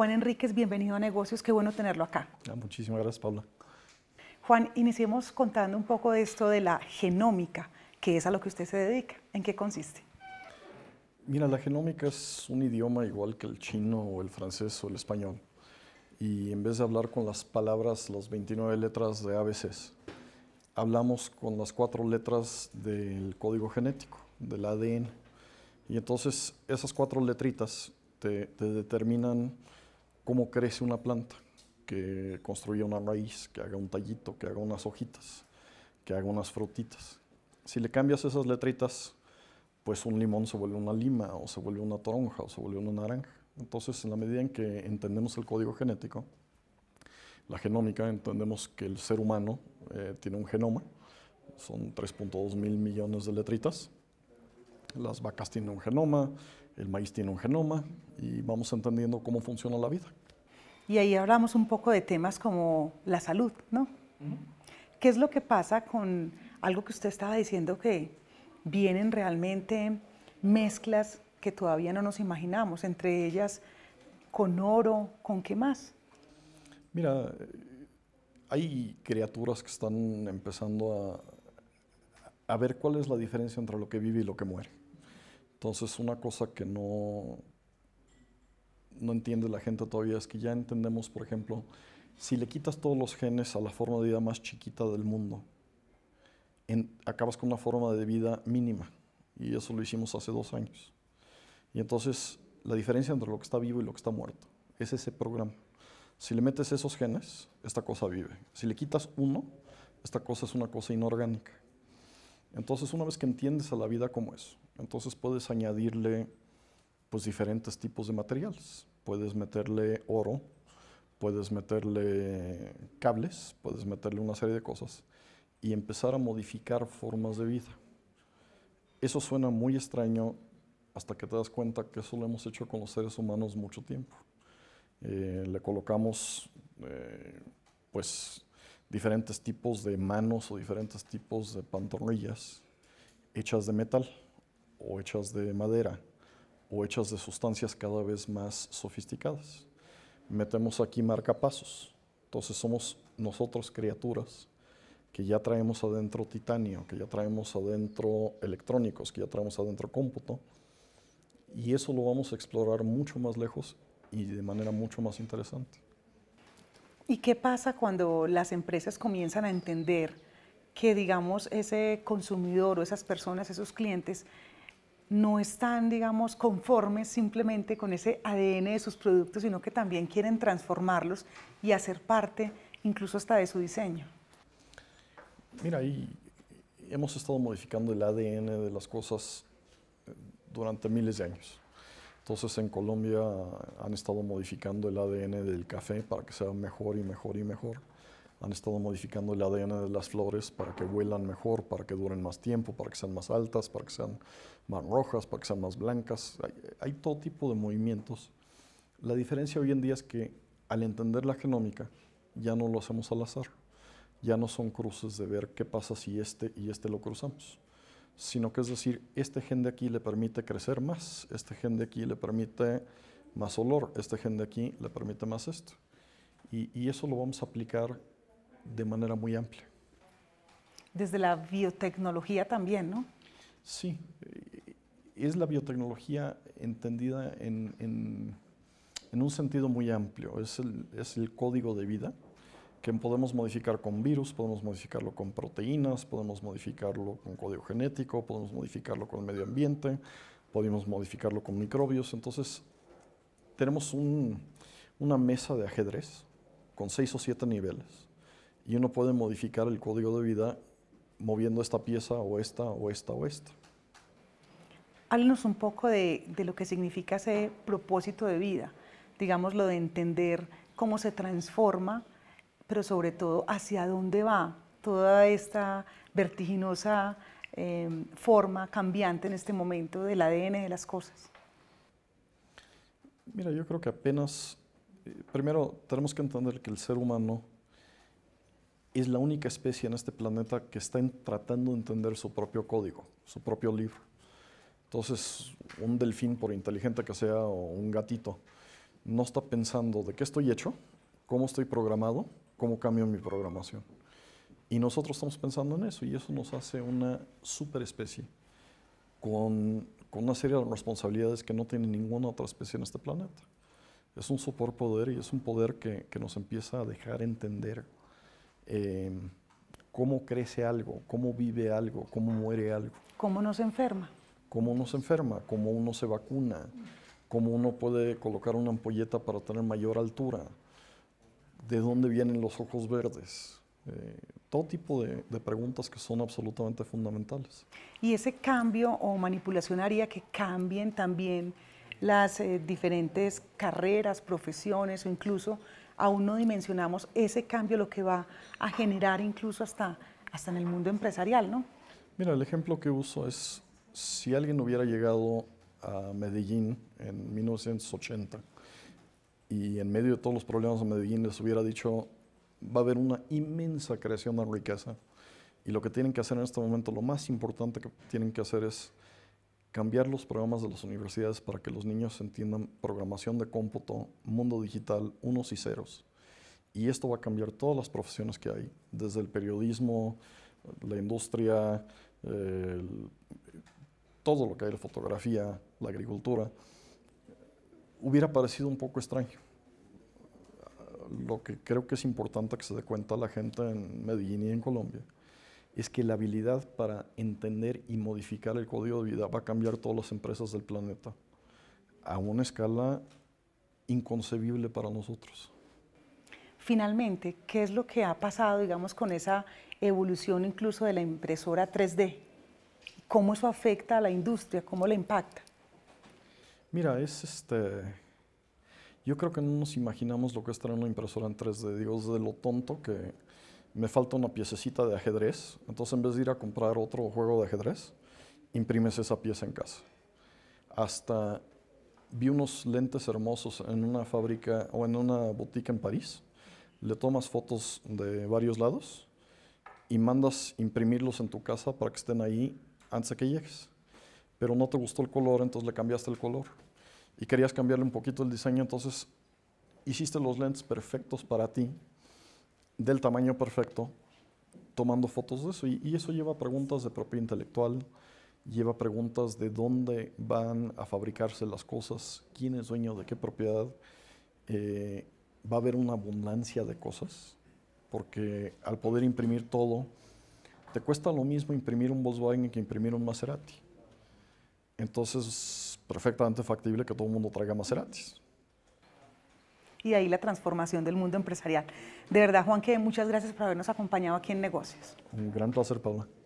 Juan Enríquez, bienvenido a Negocios, qué bueno tenerlo acá. Ah, muchísimas gracias, Paula. Juan, iniciemos contando un poco de esto de la genómica, que es a lo que usted se dedica. ¿En qué consiste? Mira, la genómica es un idioma igual que el chino o el francés o el español. Y en vez de hablar con las palabras, las 29 letras de ABCs, hablamos con las cuatro letras del código genético, del ADN. Y entonces esas cuatro letritas te determinan cómo crece una planta, que construya una raíz, que haga un tallito, que haga unas hojitas, que haga unas frutitas. Si le cambias esas letritas, pues un limón se vuelve una lima, o se vuelve una toronja, o se vuelve una naranja. Entonces, en la medida en que entendemos el código genético, la genómica, entendemos que el ser humano eh, tiene un genoma, son 3.2 mil millones de letritas. Las vacas tienen un genoma, el maíz tiene un genoma y vamos entendiendo cómo funciona la vida y ahí hablamos un poco de temas como la salud, ¿no? ¿Qué es lo que pasa con algo que usted estaba diciendo que vienen realmente mezclas que todavía no nos imaginamos, entre ellas con oro, con qué más? Mira, eh, hay criaturas que están empezando a, a ver cuál es la diferencia entre lo que vive y lo que muere. Entonces, una cosa que no, no entiende la gente todavía es que ya entendemos, por ejemplo, si le quitas todos los genes a la forma de vida más chiquita del mundo, acabas con una forma de vida mínima. Y eso lo hicimos hace dos años. Y entonces la diferencia entre lo que está vivo y lo que está muerto es ese programa. Si le metes esos genes, esta cosa vive. Si le quitas uno, esta cosa es una cosa inorgánica. Entonces, una vez que entiendes a la vida como es, entonces puedes añadirle pues diferentes tipos de materiales. Puedes meterle oro, puedes meterle cables, puedes meterle una serie de cosas y empezar a modificar formas de vida. Eso suena muy extraño hasta que te das cuenta que eso lo hemos hecho con los seres humanos mucho tiempo. Eh, le colocamos eh, pues diferentes tipos de manos o diferentes tipos de pantorrillas hechas de metal o hechas de madera o hechas de sustancias cada vez más sofisticadas. Metemos aquí marcapasos. Entonces somos nosotros criaturas que ya traemos adentro titanio, que ya traemos adentro electrónicos, que ya traemos adentro cómputo. Y eso lo vamos a explorar mucho más lejos y de manera mucho más interesante. ¿Y qué pasa cuando las empresas comienzan a entender que, digamos, ese consumidor o esas personas, esos clientes, no están, digamos, conformes simplemente con ese ADN de sus productos, sino que también quieren transformarlos y hacer parte incluso hasta de su diseño. Mira, y hemos estado modificando el ADN de las cosas eh, durante miles de años. Entonces en Colombia han estado modificando el ADN del café para que sea mejor y mejor y mejor han estado modificando el ADN de las flores para que vuelan mejor, para que duren más tiempo, para que sean más altas, para que sean más rojas, para que sean más blancas. Hay, todo tipo de movimientos. La diferencia hoy en día es que al entender la genómica ya no lo hacemos al azar, ya no son cruces de ver qué pasa si este y este lo cruzamos, sino que es decir, este gen de aquí le permite crecer más, este gen de aquí le permite más olor, este gen de aquí le permite más esto. Y, y eso lo vamos a aplicar de manera muy amplia. Desde la biotecnología también, ¿no? Sí, eh, es la biotecnología entendida en, un sentido muy amplio, es el, código de vida que podemos modificar con virus, podemos modificarlo con proteínas, podemos modificarlo con código genético, podemos modificarlo con el medio ambiente, podemos modificarlo con microbios. Entonces, tenemos una mesa de ajedrez con seis o siete niveles y uno puede modificar el código de vida moviendo esta pieza o esta o esta o esta. Háblenos un poco de, lo que significa ese propósito de vida, digamos lo de entender cómo se transforma, pero sobre todo hacia dónde va toda esta vertiginosa em, forma cambiante en este momento del ADN de las cosas? Mira, yo creo que apenas, eh, primero tenemos que entender que el ser humano es la única especie en este planeta que está tratando de entender su propio código, su propio libro. Entonces, un delfín, por inteligente que sea, o un gatito, no está pensando de qué estoy hecho, cómo estoy programado, cómo cambio mi programación. Y nosotros estamos pensando en eso, y eso nos hace una superespecie con, con una serie de responsabilidades que no tiene ninguna otra especie en este planeta. Es un superpoder y es un poder que, que nos empieza a dejar entender Em, cómo crece algo, cómo vive algo, cómo muere algo. ¿Cómo nos enferma? ¿Cómo uno se enferma? ¿Cómo uno se vacuna? ¿Cómo uno puede colocar una ampolleta para tener mayor altura? ¿De dónde vienen los ojos verdes? Eh, todo tipo de, preguntas que son absolutamente fundamentales. ¿Y ese cambio o manipulación haría que cambien también las eh, diferentes carreras, profesiones o incluso aún no dimensionamos ese cambio, lo que va a generar incluso hasta, hasta en el mundo empresarial, ¿no? Mira, el ejemplo que uso es si alguien hubiera llegado a Medellín en 1980 y en medio de todos los problemas de Medellín les hubiera dicho, va a haber una inmensa creación de riqueza y lo que tienen que hacer en este momento, lo más importante que tienen que hacer es cambiar los programas de las universidades para que los niños entiendan programación de cómputo, mundo digital, unos y ceros. Y esto va a cambiar todas las profesiones que hay, desde el periodismo, la industria, todo lo que hay, la fotografía, la agricultura. Hubiera parecido un poco extraño. Lo que creo que es importante que se dé cuenta la gente en Medellín y en Colombia es que la habilidad para entender y modificar el código de vida va a cambiar todas las empresas del planeta a una escala inconcebible para nosotros. Finalmente, ¿qué es lo que ha pasado, digamos, con esa evolución incluso de la impresora 3D? ¿Cómo eso afecta a la industria? ¿Cómo la impacta? Mira, es este... Yo creo que no nos imaginamos lo que es tener una impresora en 3D. Digo, de lo tonto que me falta una piececita de ajedrez, entonces en vez de ir a comprar otro juego de ajedrez, imprimes esa pieza en casa. Hasta vi unos lentes hermosos en una fábrica o en una botica en París, le tomas fotos de varios lados y mandas imprimirlos en tu casa para que estén ahí antes de que llegues. Pero no te gustó el color, entonces le cambiaste el color. Y querías cambiarle un poquito el diseño, entonces hiciste los lentes perfectos para ti, del tamaño perfecto, tomando fotos de eso. Y, eso lleva preguntas de propiedad intelectual, lleva preguntas de dónde van a fabricarse las cosas, quién es dueño de qué propiedad. Eh, va a haber una abundancia de cosas, porque al poder imprimir todo, te cuesta lo mismo imprimir un Volkswagen que imprimir un Maserati. Entonces, perfectamente factible que todo el mundo traiga Maseratis y ahí la transformación del mundo empresarial. De verdad, Juan, que muchas gracias por habernos acompañado aquí en Negocios. Un gran placer, Paula.